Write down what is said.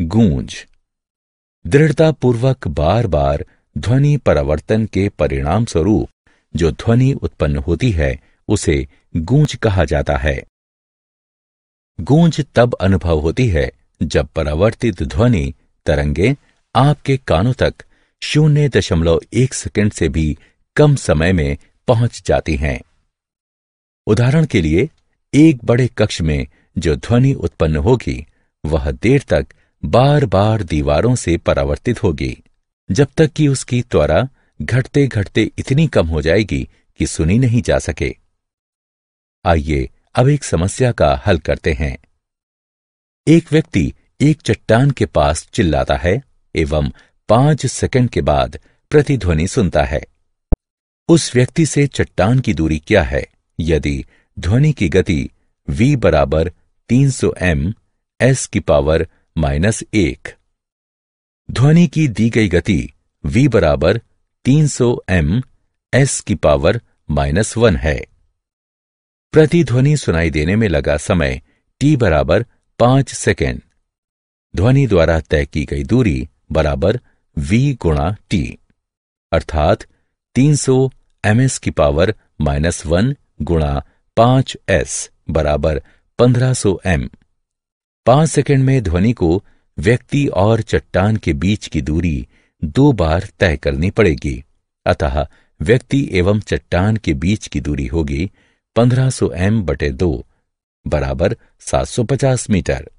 गूंज दृढ़तापूर्वक बार बार ध्वनि परावर्तन के परिणाम स्वरूप जो ध्वनि उत्पन्न होती है उसे गूंज कहा जाता है गूंज तब अनुभव होती है जब परावर्तित ध्वनि तरंगे आपके कानों तक शून्य दशमलव एक सेकेंड से भी कम समय में पहुंच जाती हैं उदाहरण के लिए एक बड़े कक्ष में जो ध्वनि उत्पन्न होगी वह देर तक बार बार दीवारों से परावर्तित होगी जब तक कि उसकी त्वरा घटते घटते इतनी कम हो जाएगी कि सुनी नहीं जा सके आइए अब एक समस्या का हल करते हैं एक व्यक्ति एक चट्टान के पास चिल्लाता है एवं पांच सेकंड के बाद प्रतिध्वनि सुनता है उस व्यक्ति से चट्टान की दूरी क्या है यदि ध्वनि की गति v बराबर 300 सौ एम एस की पावर माइनस एक ध्वनि की दी गई गति v बराबर 300 सौ एम एस की पावर माइनस वन है प्रतिध्वनि सुनाई देने में लगा समय t बराबर पांच सेकेंड ध्वनि द्वारा तय की गई दूरी बराबर v गुणा टी अर्थात 300 सौ एम एस की पावर माइनस वन गुणा पांच एस बराबर पंद्रह सौ एम पांच सेकंड में ध्वनि को व्यक्ति और चट्टान के बीच की दूरी दो बार तय करनी पड़ेगी अतः व्यक्ति एवं चट्टान के बीच की दूरी होगी 1500 एम बटे दो बराबर 750 मीटर